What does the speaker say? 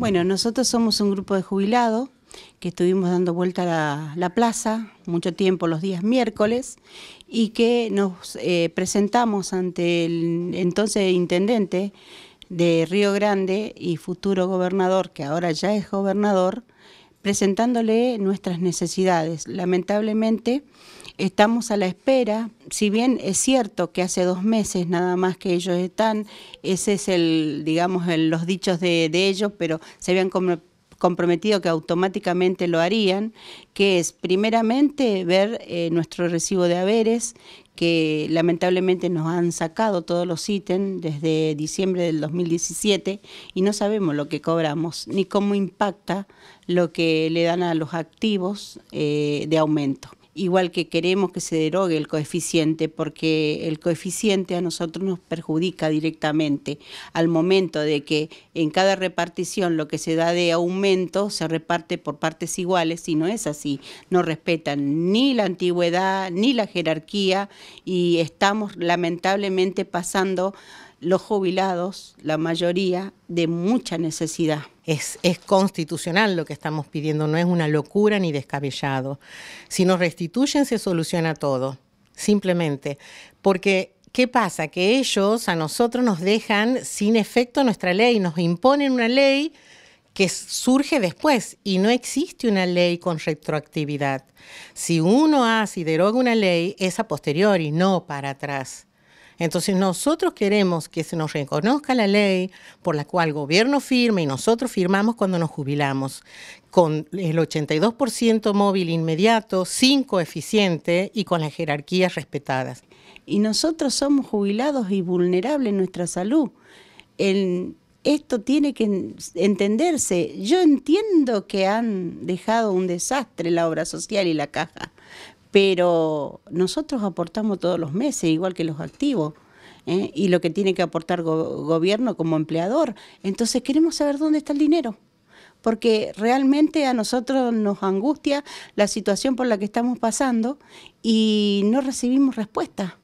Bueno, nosotros somos un grupo de jubilados que estuvimos dando vuelta a la, plaza mucho tiempo los días miércoles y que nos eh, presentamos ante el entonces intendente de Río Grande y futuro gobernador, que ahora ya es gobernador, presentándole nuestras necesidades. Lamentablemente, Estamos a la espera, si bien es cierto que hace dos meses nada más que ellos están, ese es el, digamos, los dichos de, ellos, pero se habían comprometido que automáticamente lo harían, que es primeramente ver eh, nuestro recibo de haberes, que lamentablemente nos han sacado todos los ítems desde diciembre del 2017 y no sabemos lo que cobramos ni cómo impacta lo que le dan a los activos eh, de aumento igual que queremos que se derogue el coeficiente, porque el coeficiente a nosotros nos perjudica directamente al momento de que en cada repartición lo que se da de aumento se reparte por partes iguales y no es así. No respetan ni la antigüedad ni la jerarquía y estamos lamentablemente pasando los jubilados, la mayoría, de mucha necesidad. Es, constitucional lo que estamos pidiendo, no es una locura ni descabellado. Si nos restituyen se soluciona todo, simplemente. Porque, ¿qué pasa? Que ellos a nosotros nos dejan sin efecto nuestra ley, nos imponen una ley que surge después y no existe una ley con retroactividad. Si uno hace y deroga una ley, es a posteriori, no para atrás. Entonces nosotros queremos que se nos reconozca la ley por la cual el gobierno firma y nosotros firmamos cuando nos jubilamos, con el 82% móvil inmediato, 5 eficiente y con las jerarquías respetadas. Y nosotros somos jubilados y vulnerables en nuestra salud. esto tiene que entenderse. Yo entiendo que han dejado un desastre la obra social y la caja, pero nosotros aportamos todos los meses, igual que los activos. ¿eh? Y lo que tiene que aportar gobierno como empleador. Entonces queremos saber dónde está el dinero porque realmente a nosotros nos angustia la situación por la que estamos pasando y no recibimos respuesta.